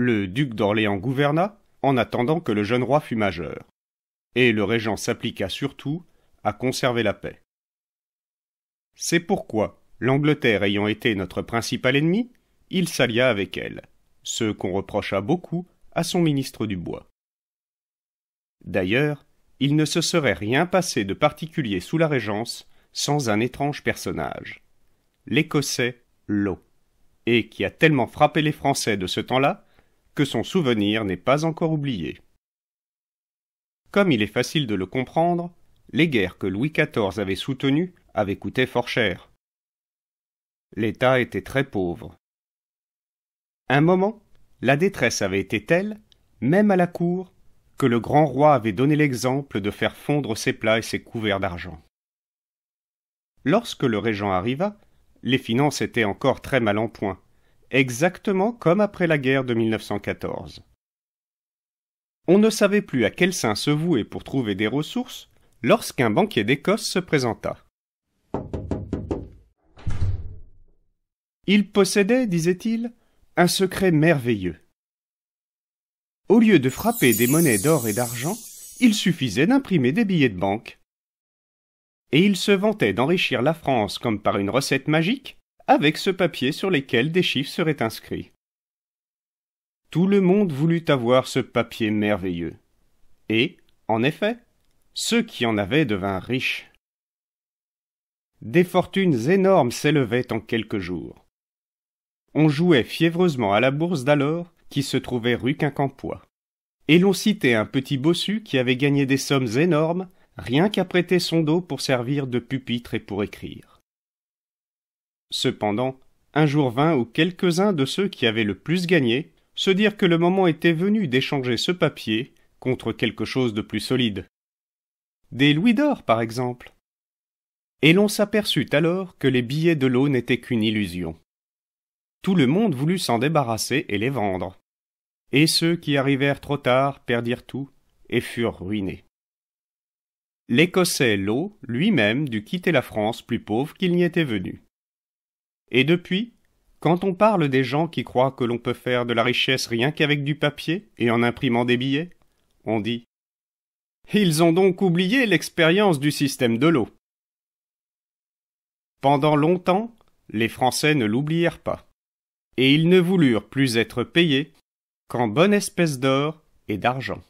Le duc d'Orléans gouverna, en attendant que le jeune roi fût majeur, et le régent s'appliqua surtout à conserver la paix. C'est pourquoi, l'Angleterre ayant été notre principal ennemi, il s'allia avec elle, ce qu'on reprocha beaucoup à son ministre du Bois. D'ailleurs, il ne se serait rien passé de particulier sous la Régence sans un étrange personnage, l'Écossais Lowe, et qui a tellement frappé les Français de ce temps-là que son souvenir n'est pas encore oublié. Comme il est facile de le comprendre, les guerres que Louis XIV avait soutenues avaient coûté fort cher. L'État était très pauvre. Un moment, la détresse avait été telle, même à la cour, que le grand roi avait donné l'exemple de faire fondre ses plats et ses couverts d'argent. Lorsque le régent arriva, les finances étaient encore très mal en point, exactement comme après la guerre de 1914. On ne savait plus à quel saint se vouer pour trouver des ressources lorsqu'un banquier d'Écosse se présenta. Il possédait, disait-il, un secret merveilleux. Au lieu de frapper des monnaies d'or et d'argent, il suffisait d'imprimer des billets de banque. Et il se vantait d'enrichir la France comme par une recette magique, avec ce papier sur lesquels des chiffres seraient inscrits. Tout le monde voulut avoir ce papier merveilleux. Et, en effet, ceux qui en avaient devinrent riches. Des fortunes énormes s'élevaient en quelques jours. On jouait fiévreusement à la bourse d'alors, qui se trouvait rue Quincampoix. Et l'on citait un petit bossu qui avait gagné des sommes énormes, rien qu'à prêter son dos pour servir de pupitre et pour écrire. Cependant, un jour vint où quelques-uns de ceux qui avaient le plus gagné se dirent que le moment était venu d'échanger ce papier contre quelque chose de plus solide. Des louis d'or, par exemple. Et l'on s'aperçut alors que les billets de l'eau n'étaient qu'une illusion. Tout le monde voulut s'en débarrasser et les vendre. Et ceux qui arrivèrent trop tard perdirent tout et furent ruinés. L'Écossais l'eau lui-même dut quitter la France plus pauvre qu'il n'y était venu. Et depuis, quand on parle des gens qui croient que l'on peut faire de la richesse rien qu'avec du papier et en imprimant des billets, on dit Ils ont donc oublié l'expérience du système de l'eau. Pendant longtemps, les Français ne l'oublièrent pas, et ils ne voulurent plus être payés qu'en bonne espèce d'or et d'argent.